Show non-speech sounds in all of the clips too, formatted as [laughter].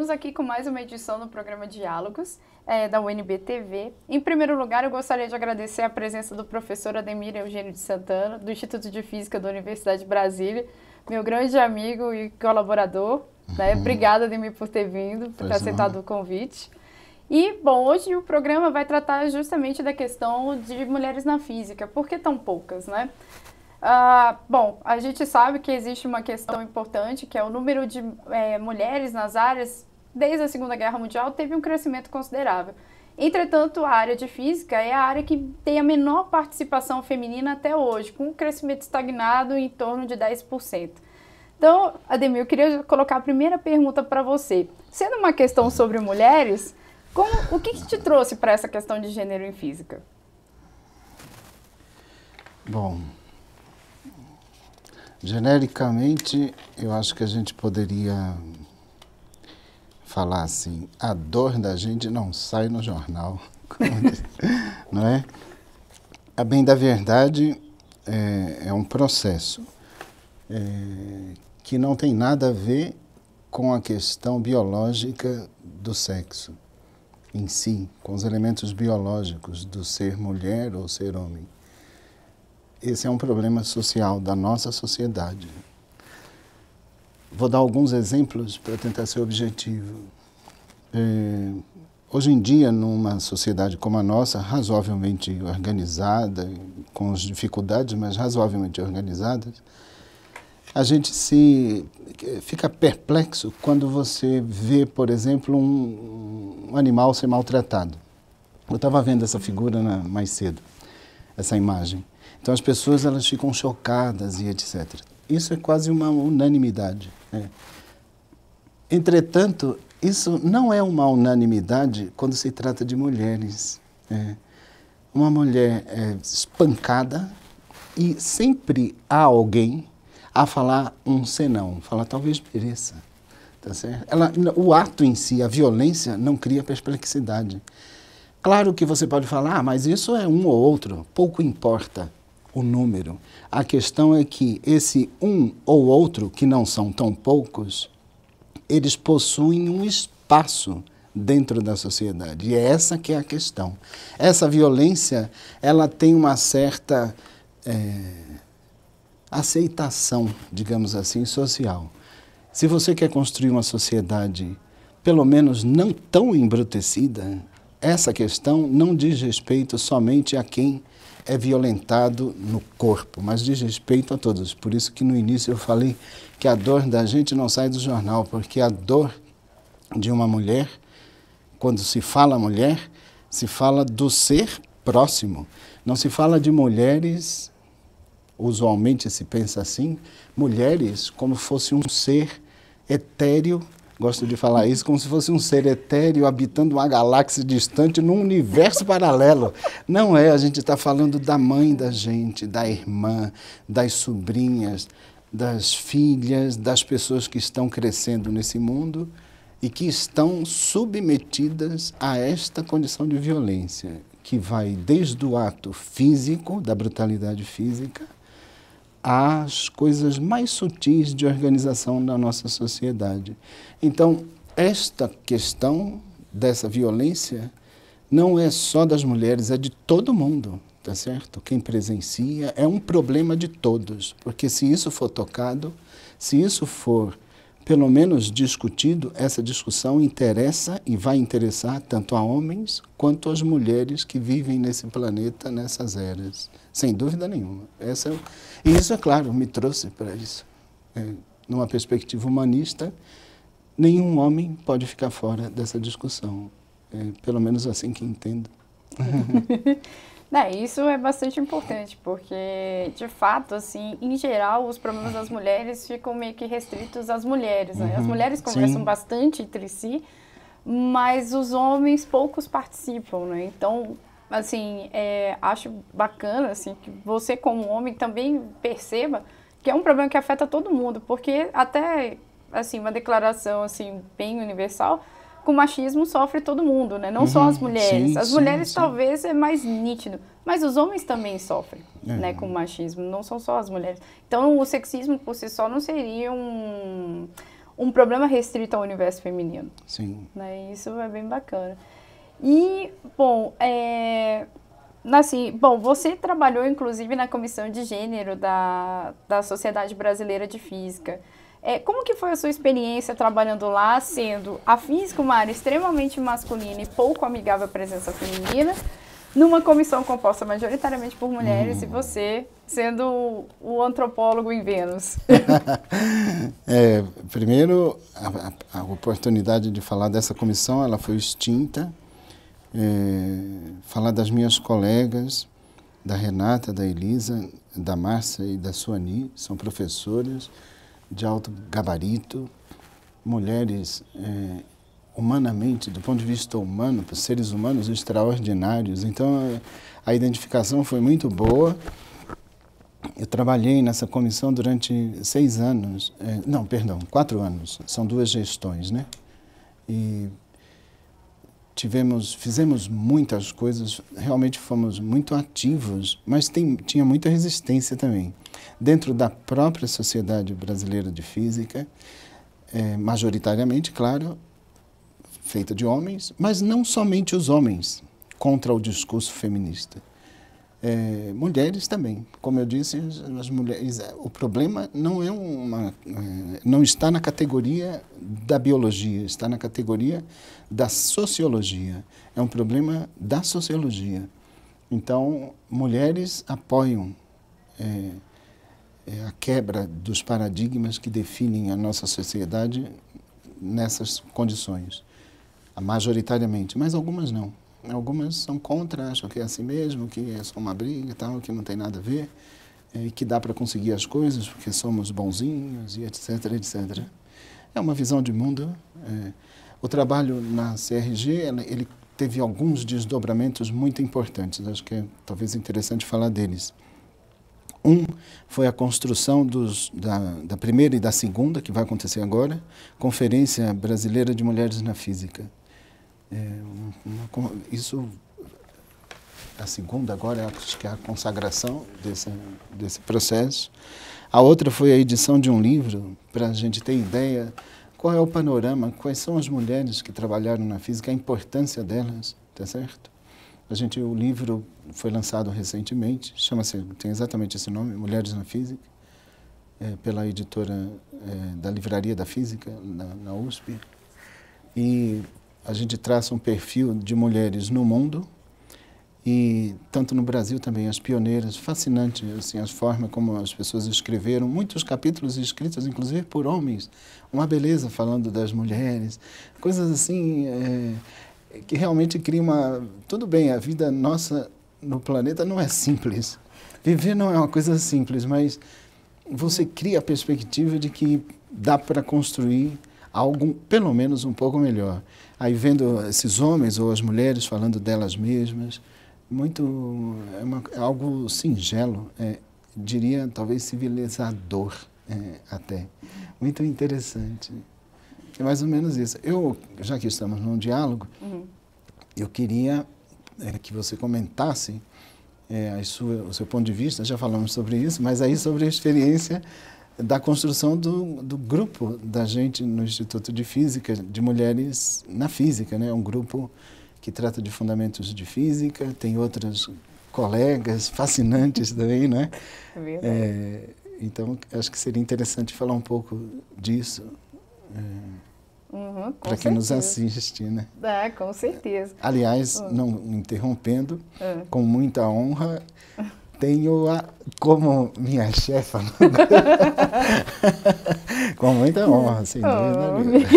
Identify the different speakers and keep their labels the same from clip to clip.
Speaker 1: Estamos aqui com mais uma edição do programa Diálogos é, da UNB-TV. Em primeiro lugar, eu gostaria de agradecer a presença do professor Ademir Eugênio de Santana, do Instituto de Física da Universidade de Brasília, meu grande amigo e colaborador. Né? Uhum. Obrigada, Ademir, por ter vindo, por ter é. aceitado o convite. E, bom, hoje o programa vai tratar justamente da questão de mulheres na física. Por que tão poucas, né? Ah, bom, a gente sabe que existe uma questão importante, que é o número de é, mulheres nas áreas desde a Segunda Guerra Mundial, teve um crescimento considerável. Entretanto, a área de física é a área que tem a menor participação feminina até hoje, com um crescimento estagnado em torno de 10%. Então, Ademir, eu queria colocar a primeira pergunta para você. Sendo uma questão sobre mulheres, como, o que, que te trouxe para essa questão de gênero em física?
Speaker 2: Bom, genericamente, eu acho que a gente poderia falar assim, a dor da gente não sai no jornal, [laughs] não é? A bem da verdade é, é um processo é, que não tem nada a ver com a questão biológica do sexo em si, com os elementos biológicos do ser mulher ou ser homem. Esse é um problema social da nossa sociedade. Vou dar alguns exemplos para tentar ser objetivo. É, hoje em dia, numa sociedade como a nossa, razoavelmente organizada, com as dificuldades, mas razoavelmente organizada, a gente se fica perplexo quando você vê, por exemplo, um, um animal ser maltratado. Eu estava vendo essa figura na, mais cedo, essa imagem. Então as pessoas elas ficam chocadas e etc. Isso é quase uma unanimidade. Né? Entretanto, isso não é uma unanimidade quando se trata de mulheres. Né? Uma mulher é espancada e sempre há alguém a falar um senão, falar talvez mereça. Tá certo? Ela, o ato em si, a violência, não cria perplexidade. Claro que você pode falar, ah, mas isso é um ou outro, pouco importa o número. A questão é que esse um ou outro, que não são tão poucos, eles possuem um espaço dentro da sociedade. E é essa que é a questão. Essa violência, ela tem uma certa é, aceitação, digamos assim, social. Se você quer construir uma sociedade, pelo menos não tão embrutecida, essa questão não diz respeito somente a quem é violentado no corpo, mas diz respeito a todos. Por isso que no início eu falei que a dor da gente não sai do jornal, porque a dor de uma mulher, quando se fala mulher, se fala do ser próximo. Não se fala de mulheres, usualmente se pensa assim, mulheres como fosse um ser etéreo Gosto de falar isso como se fosse um ser etéreo habitando uma galáxia distante num universo paralelo. Não é, a gente está falando da mãe da gente, da irmã, das sobrinhas, das filhas, das pessoas que estão crescendo nesse mundo e que estão submetidas a esta condição de violência, que vai desde o ato físico, da brutalidade física, às coisas mais sutis de organização da nossa sociedade. Então, esta questão dessa violência não é só das mulheres, é de todo mundo, tá certo? Quem presencia é um problema de todos, porque se isso for tocado, se isso for pelo menos discutido, essa discussão interessa e vai interessar tanto a homens quanto as mulheres que vivem nesse planeta nessas eras, sem dúvida nenhuma. Essa é, e isso, é claro, me trouxe para isso. É, numa perspectiva humanista, nenhum homem pode ficar fora dessa discussão, é, pelo menos assim que entendo.
Speaker 1: [laughs] É, isso é bastante importante, porque, de fato, assim, em geral, os problemas das mulheres ficam meio que restritos às mulheres, né? As uhum. mulheres conversam Sim. bastante entre si, mas os homens poucos participam, né? Então, assim, é, acho bacana, assim, que você como homem também perceba que é um problema que afeta todo mundo, porque até, assim, uma declaração, assim, bem universal com machismo sofre todo mundo, né? Não uhum, só as mulheres. Sim, as mulheres sim, talvez é mais nítido, mas os homens também sofrem, é. né, com machismo. Não são só as mulheres. Então, o sexismo por si só não seria um um problema restrito ao universo feminino. Sim. Né? Isso é bem bacana. E, bom, é, assim, bom, você trabalhou inclusive na comissão de gênero da, da Sociedade Brasileira de Física. É, como que foi a sua experiência trabalhando lá, sendo a física uma área extremamente masculina e pouco amigável à presença feminina, numa comissão composta majoritariamente por mulheres hum. e você sendo o antropólogo em Vênus?
Speaker 2: [laughs] é, primeiro, a, a, oportunidade de falar dessa comissão ela foi extinta. É, falar das minhas colegas, da Renata, da Elisa, da Márcia e da Suani, são professoras de alto gabarito, mulheres é, humanamente, do ponto de vista humano, seres humanos extraordinários. Então a identificação foi muito boa. Eu trabalhei nessa comissão durante seis anos, é, não, perdão, quatro anos, são duas gestões, né? E tivemos, fizemos muitas coisas, realmente fomos muito ativos, mas tem, tinha muita resistência também. Dentro da própria Sociedade Brasileira de Física, é, majoritariamente, claro, feita de homens, mas não somente os homens contra o discurso feminista. É, mulheres também, como eu disse, as mulheres, é, o problema não é uma, é, não está na categoria da biologia, está na categoria da sociologia. É um problema da sociologia. Então, mulheres apoiam é, é, a quebra dos paradigmas que definem a nossa sociedade nessas condições, majoritariamente, mas algumas não. Algumas são contra, acham que é assim mesmo, que é só uma briga e tal, que não tem nada a ver, e eh, que dá para conseguir as coisas porque somos bonzinhos e etc, etc. É uma visão de mundo. É. O trabalho na CRG, ele teve alguns desdobramentos muito importantes, acho que é talvez interessante falar deles. Um foi a construção dos, da, da primeira e da segunda, que vai acontecer agora, Conferência Brasileira de Mulheres na Física. É, uma, isso, a assim, segunda agora é acho que é a consagração desse, desse processo. A outra foi a edição de um livro, para a gente ter ideia qual é o panorama, quais são as mulheres que trabalharam na física, a importância delas, tá certo? A gente, o livro foi lançado recentemente, chama-se, tem exatamente esse nome, Mulheres na Física, é, pela editora é, da Livraria da Física, na, na USP. E a gente traça um perfil de mulheres no mundo e tanto no Brasil também as pioneiras fascinante assim as forma como as pessoas escreveram muitos capítulos escritos inclusive por homens uma beleza falando das mulheres coisas assim é, que realmente cria uma tudo bem a vida nossa no planeta não é simples viver não é uma coisa simples mas você cria a perspectiva de que dá para construir algo pelo menos um pouco melhor. Aí vendo esses homens ou as mulheres falando delas mesmas, muito é, uma, é algo singelo, é, diria talvez civilizador é, até, muito interessante. É mais ou menos isso. Eu já que estamos num diálogo, uhum. eu queria é, que você comentasse é, sua, o seu ponto de vista, já falamos sobre isso, mas aí sobre a experiência da construção do, do grupo da gente no Instituto de Física, de mulheres na física, né? Um grupo que trata de fundamentos de física, tem outras colegas fascinantes também, né? [laughs] É, é, então, acho que seria interessante falar um pouco disso. É,
Speaker 1: uhum, para quem nos
Speaker 2: assiste, né?
Speaker 1: Ah, com certeza. Aliás, uhum.
Speaker 2: não interrompendo, uhum. com muita honra, tenho-a como minha chefa. [laughs] Com muita honra, sem oh, dúvida.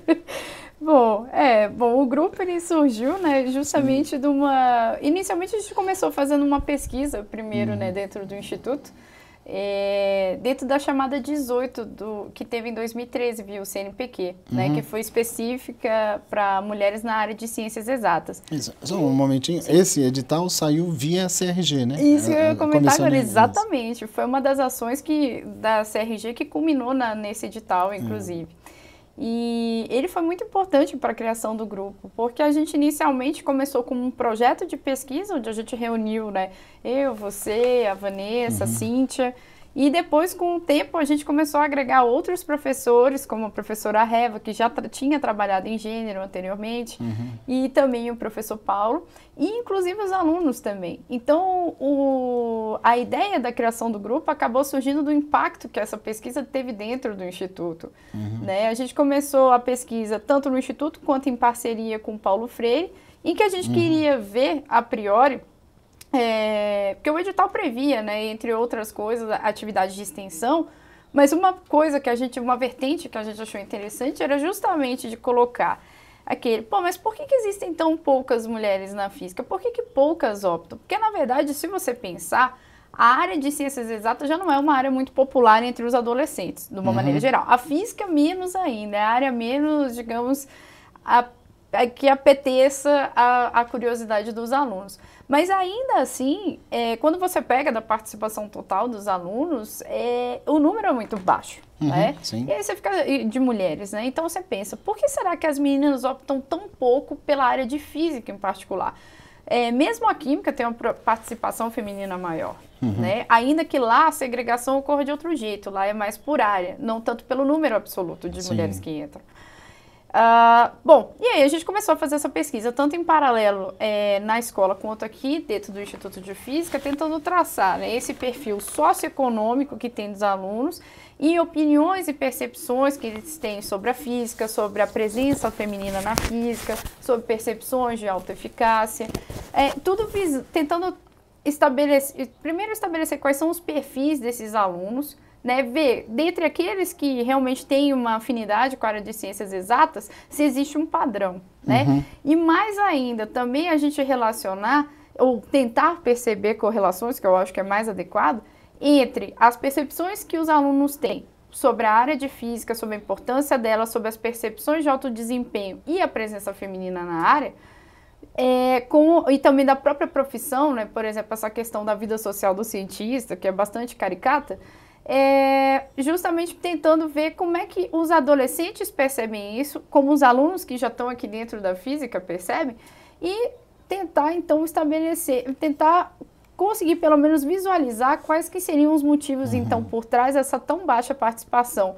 Speaker 1: [laughs] bom, é, bom, o grupo ele surgiu, né, justamente de uma... Inicialmente a gente começou fazendo uma pesquisa primeiro, hum. né, uhum. dentro do Instituto é, dentro da chamada 18 do, que teve em 2013 viu o CNPq, né, uhum. né, que foi específica para mulheres na área de ciências exatas.
Speaker 2: Isso. Só um momentinho. Sim. Esse edital saiu via CRG, né? Isso eu é, ia é, comentar agora, exatamente.
Speaker 1: Foi uma das ações que, da CRG que culminou na, nesse edital, hum. inclusive. Uhum. E ele foi muito importante para a criação do grupo, porque a gente inicialmente começou com um projeto de pesquisa, onde a gente reuniu, né? Eu, você, a Vanessa, uhum. a Cíntia. E depois, com o tempo, a gente começou a agregar outros professores, como a professora Reva, que já tra tinha trabalhado em gênero anteriormente, uhum. e também o professor Paulo, e inclusive os alunos também. Então, o, a ideia da criação do grupo acabou surgindo do impacto que essa pesquisa teve dentro do Instituto. Uhum. Né? A gente começou a pesquisa tanto no Instituto quanto em parceria com Paulo Freire, em que a gente uhum. queria ver, a priori, é, porque o edital previa, né, entre outras coisas, atividades de extensão, mas uma coisa que a gente, uma vertente que a gente achou interessante era justamente de colocar aquele, pô, mas por que, que existem tão poucas mulheres na física? Por que, que poucas optam? Porque, na verdade, se você pensar, a área de ciências exatas já não é uma área muito popular entre os adolescentes, de uma uhum. maneira geral. A física, menos ainda, é a área menos, digamos, a, a é que apeteça a, a curiosidade dos alunos. Mas ainda assim, é, quando você pega da participação total dos alunos, é, o número é muito baixo. Uhum, né? Sim. E aí você fica de mulheres, né? Então você pensa, por que será que as meninas optam tão pouco pela área de física em particular? É, mesmo a química tem uma participação feminina maior, uhum. né? Ainda que lá a segregação ocorra de outro jeito, lá é mais por área, não tanto pelo número absoluto de Sim. mulheres que entram. Uh, bom, e aí a gente começou a fazer essa pesquisa, tanto em paralelo é, na escola quanto aqui dentro do Instituto de Física, tentando traçar né, esse perfil socioeconômico que tem dos alunos e opiniões e percepções que eles têm sobre a física, sobre a presença feminina na física, sobre percepções de autoeficácia é, tudo tentando estabelecer, primeiro estabelecer quais são os perfis desses alunos, né, ver dentre aqueles que realmente têm uma afinidade com a área de ciências exatas, se existe um padrão, né? Uhum. E mais ainda, também a gente relacionar ou tentar perceber correlações, que eu acho que é mais adequado, entre as percepções que os alunos têm sobre a área de física, sobre a importância dela, sobre as percepções de alto desempenho e a presença feminina na área, é, com, e também da própria profissão, né? por exemplo, essa questão da vida social do cientista, que é bastante caricata, é, justamente tentando ver como é que os adolescentes percebem isso, como os alunos que já estão aqui dentro da física percebem, e tentar então estabelecer, tentar conseguir pelo menos visualizar quais que seriam os motivos uhum. então por trás dessa tão baixa participação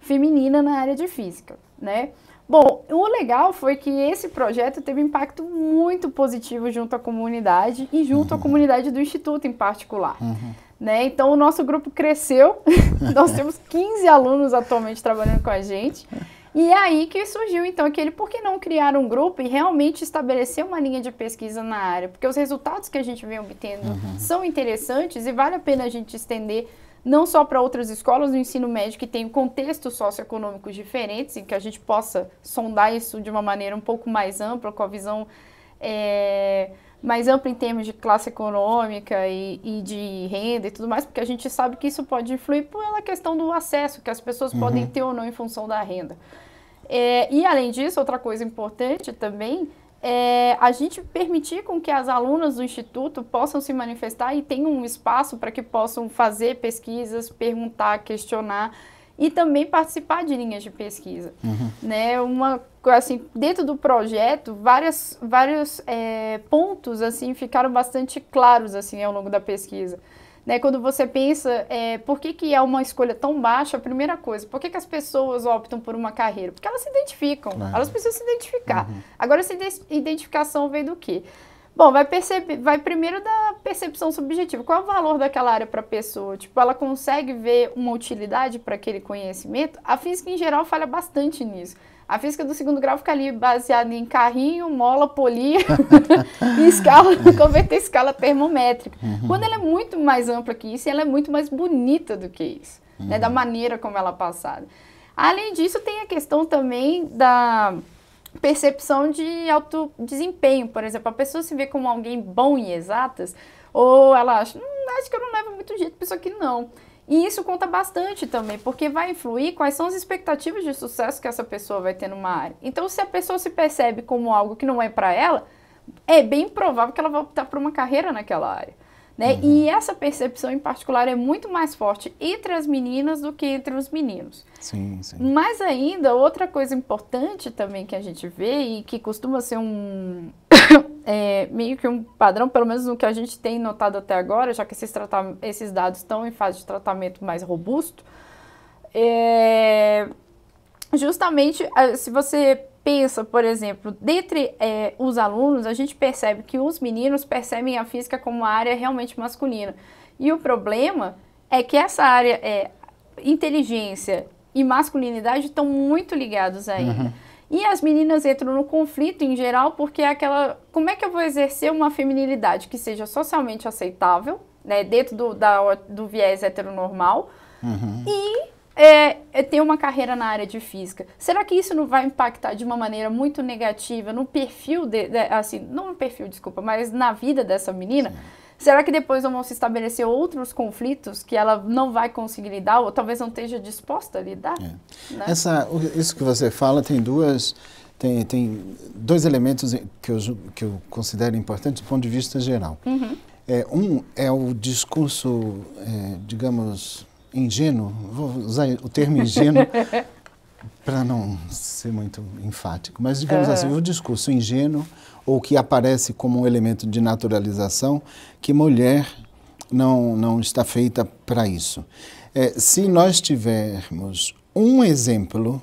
Speaker 1: feminina na área de física, né? Bom, o legal foi que esse projeto teve impacto muito positivo junto à comunidade e junto uhum. à comunidade do Instituto em particular. Uhum. Né? Então, o nosso grupo cresceu, [laughs] nós temos 15 alunos atualmente trabalhando com a gente. E é aí que surgiu, então, aquele por que não criar um grupo e realmente estabelecer uma linha de pesquisa na área? Porque os resultados que a gente vem obtendo uhum. são interessantes e vale a pena a gente estender não só para outras escolas do ensino médio que têm contextos socioeconômicos diferentes, em que a gente possa sondar isso de uma maneira um pouco mais ampla, com a visão. É mais ampla em termos de classe econômica e, e, de renda e tudo mais, porque a gente sabe que isso pode influir pela questão do acesso que as pessoas uhum. podem ter ou não em função da renda. É, e além disso, outra coisa importante também é a gente permitir com que as alunas do instituto possam se manifestar e tenham um espaço para que possam fazer pesquisas, perguntar, questionar e também participar de linhas de pesquisa. Uhum. Né? Uma, assim, dentro do projeto, várias, vários é, pontos assim ficaram bastante claros assim ao longo da pesquisa. Né, quando você pensa é, por que, que é uma escolha tão baixa, a primeira coisa, por que, que as pessoas optam por uma carreira? Porque elas se identificam, claro. É. elas precisam se identificar. Uhum. Agora, essa identificação vem do quê? Bom, vai, perceber, vai primeiro da percepção subjetiva. Qual é o valor daquela área para a pessoa? Tipo, ela consegue ver uma utilidade para aquele conhecimento? A física, em geral, falha bastante nisso. A física do segundo grau fica ali baseada em carrinho, mola, polia [laughs] e escala, [laughs] converter escala termométrica. Uhum. Quando ela é muito mais ampla que isso, ela é muito mais bonita do que isso, uhum. né, da uhum. maneira como ela é passada. Além disso, tem a questão também da percepção de alto desempenho, por exemplo. A pessoa se vê como alguém bom em exatas, ou ela acha, hum, acho que eu não levo muito jeito para isso aqui não. E isso conta bastante também, porque vai influir quais são as expectativas de sucesso que essa pessoa vai ter numa área. Então, se a pessoa se percebe como algo que não é para ela, é bem provável que ela vá optar por uma carreira naquela área. Né? Uhum. E essa percepção em particular é muito mais forte entre as meninas do que entre os meninos. Sim, sim. Mas ainda, outra coisa importante também que a gente vê e que costuma ser um. [coughs] é, meio que um padrão, pelo menos no que a gente tem notado até agora, já que esses, esses dados estão em fase de tratamento mais robusto, é, justamente ah, se você pensa, por exemplo, dentre é, os alunos, a gente percebe que os meninos percebem a física como uma área realmente masculina. E o problema é que essa área, é, inteligência e masculinidade, estão muito ligados ainda. Uhum. E as meninas entram no conflito em geral porque é aquela. Como é que eu vou exercer uma feminilidade que seja socialmente aceitável, né, dentro do, da, do viés heteronormal, uhum. e é, é ter uma carreira na área de física. Será que isso não vai impactar de uma maneira muito negativa no perfil, de, de, assim, não no perfil, desculpa, mas na vida dessa menina? Sim. Será que depois vão se estabelecer outros conflitos que ela não vai conseguir lidar ou talvez não esteja disposta a lidar? É. Né?
Speaker 2: Essa, isso que você fala tem duas tem, tem dois elementos que eu, que eu considero importantes do ponto de vista geral. Uhum. É, um é o discurso, é, digamos, ingênuo, vou usar o termo ingênuo [laughs] para não ser muito enfático, mas digamos uhum. assim, o discurso ingênuo ou que aparece como um elemento de naturalização que mulher não, não está feita para isso. É, se nós tivermos um exemplo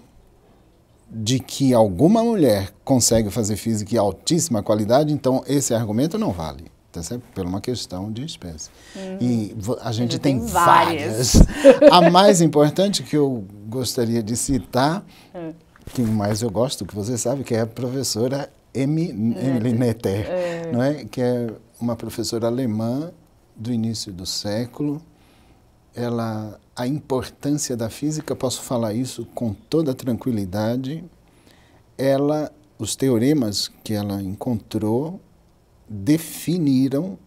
Speaker 2: de que alguma mulher consegue fazer física de altíssima qualidade, então esse argumento não vale tá certo? Por uma questão de espécie. Uhum. E a gente tem, tem, várias. várias. a mais importante que eu gostaria de citar, é. que mais eu gosto, que você sabe, que é a professora Emily Netter, é. não é? Que é uma professora alemã do início do século. Ela a importância da física, posso falar isso com toda tranquilidade. Ela os teoremas que ela encontrou definiram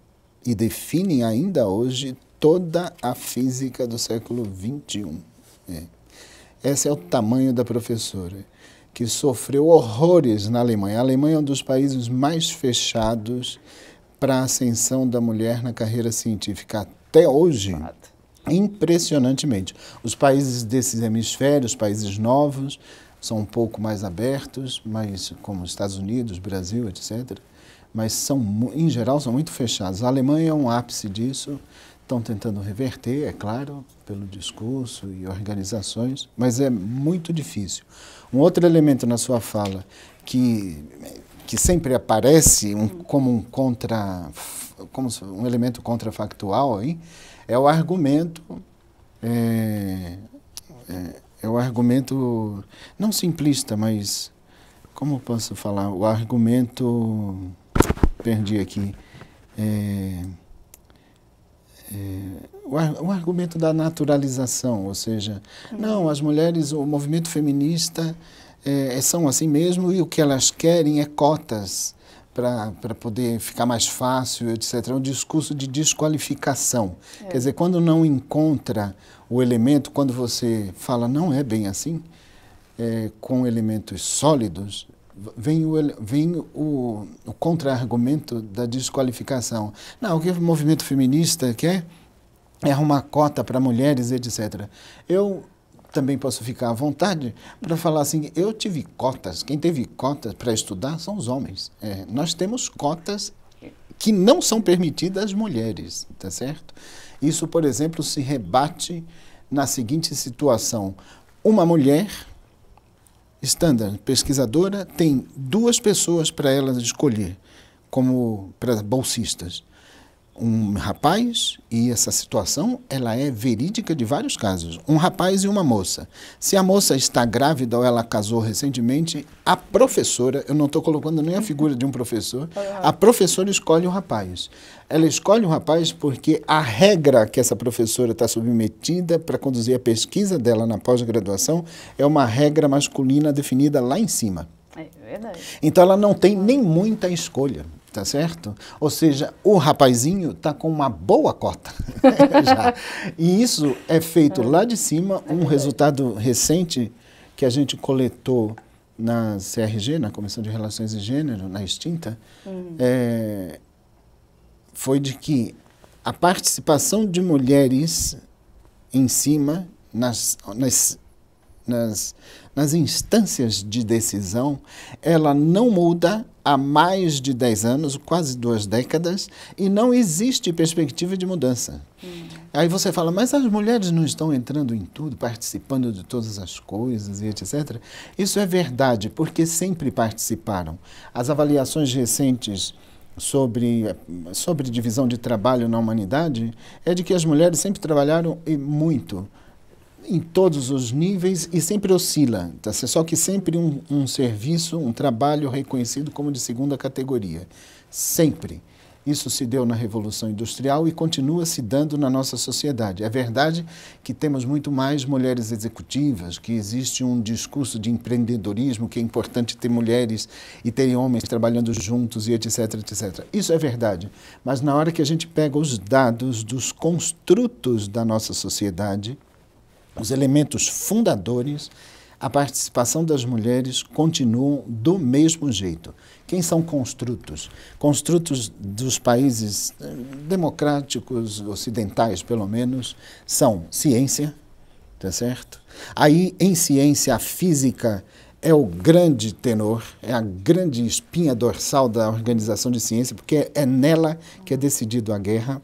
Speaker 2: e definem ainda hoje toda a física do século XXI. É. Esse é o tamanho da professora, que sofreu horrores na Alemanha. A Alemanha é um dos países mais fechados para a ascensão da mulher na carreira científica até hoje. Impressionantemente. Os países desses hemisférios, países novos, são um pouco mais abertos, mas como Estados Unidos, Brasil, etc., mas são, em geral são muito fechados. A Alemanha é um ápice disso, estão tentando reverter, é claro, pelo discurso e organizações, mas é muito difícil. Um outro elemento na sua fala que, que sempre aparece um, como um contra como um elemento contrafactual hein, é o argumento é, é, é o argumento não simplista, mas como posso falar? O argumento perdi aqui. É, é, o, o, argumento da naturalização, ou seja, não, as mulheres, o movimento feminista é, é são assim mesmo e o que elas querem é cotas para poder ficar mais fácil, etc. É um discurso de desqualificação. É. Quer dizer, quando não encontra o elemento, quando você fala não é bem assim, é, com elementos sólidos, vem o, vem o, o contra-argumento da desqualificação. Não, o que o movimento feminista quer é arrumar cota para mulheres, etc. Eu também posso ficar à vontade para falar assim: eu tive cotas, quem teve cotas para estudar são os homens. É, nós temos cotas que não são permitidas às mulheres, tá certo? Isso, por exemplo, se rebate na seguinte situação: uma mulher standard pesquisadora tem duas pessoas para ela escolher como para bolsistas um rapaz e essa situação ela é verídica de vários casos um rapaz e uma moça se a moça está grávida ou ela casou recentemente a professora eu não estou colocando nem a figura de um professor a professora escolhe o rapaz ela escolhe o rapaz porque a regra que essa professora está submetida para conduzir a pesquisa dela na pós-graduação é uma regra masculina definida lá em cima é verdade. então ela não tem nem muita escolha tá certo? Ou seja, o rapazinho tá com uma boa cota [laughs] já. E isso é feito lá de cima, um resultado recente que a gente coletou na CRG, na Comissão de Relações de Gênero, na extinta, hum. é, foi de que a participação de mulheres em cima, nas, nas nas, nas instâncias de decisão, ela não muda há mais de 10 anos, quase duas décadas, e não existe perspectiva de mudança. Hum. Aí você fala, mas as mulheres não estão entrando em tudo, participando de todas as coisas e etc. Isso é verdade, porque sempre participaram. As avaliações recentes sobre, sobre divisão de trabalho na humanidade é de que as mulheres sempre trabalharam e muito em todos os níveis e sempre oscila. Tá? É só que sempre um, um serviço, um trabalho reconhecido como de segunda categoria. Sempre. Isso se deu na Revolução Industrial e continua se dando na nossa sociedade. É verdade que temos muito mais mulheres executivas, que existe um discurso de empreendedorismo, que é importante ter mulheres e ter homens trabalhando juntos e etc, etc. Isso é verdade. Mas na hora que a gente pega os dados dos construtos da nossa sociedade, os elementos fundadores, a participação das mulheres continua do mesmo jeito. Quem são construtos? Construtos dos países eh, democráticos, ocidentais pelo menos, são ciência, tá certo? Aí em ciência a física é o grande tenor, é a grande espinha dorsal da organização de ciência, porque é nela que é decidido a guerra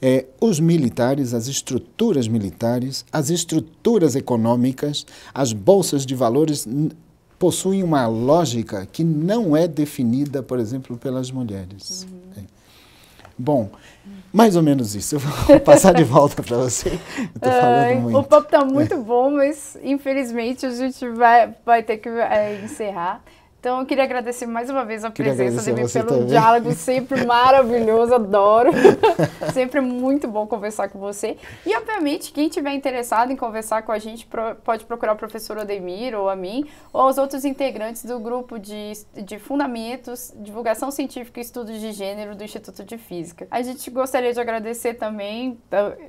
Speaker 2: é, os militares, as estruturas militares, as estruturas econômicas, as bolsas de valores possuem uma lógica que não é definida, por exemplo, pelas mulheres. Uhum. É. Bom, mais ou menos isso. Eu vou [laughs] passar de volta para você. o
Speaker 1: papo está muito é. bom, mas infelizmente a gente vai, vai ter que é, encerrar. Então, eu queria agradecer mais uma vez a queria presença de mim pelo também. diálogo sempre [laughs] maravilhoso, adoro. [laughs] sempre muito bom conversar com você. E, obviamente, quem tiver interessado em conversar com a gente pode procurar o professor Odemir ou a mim, ou os outros integrantes do grupo de, de Fundamentos, Divulgação Científica e Estudos de Gênero do Instituto de Física. A gente gostaria de agradecer também,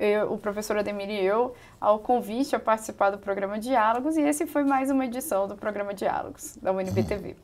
Speaker 1: eu, o professor Odemir e eu, ao convite a participar do programa Diálogos e esse foi mais uma edição do programa Diálogos da UNBTV.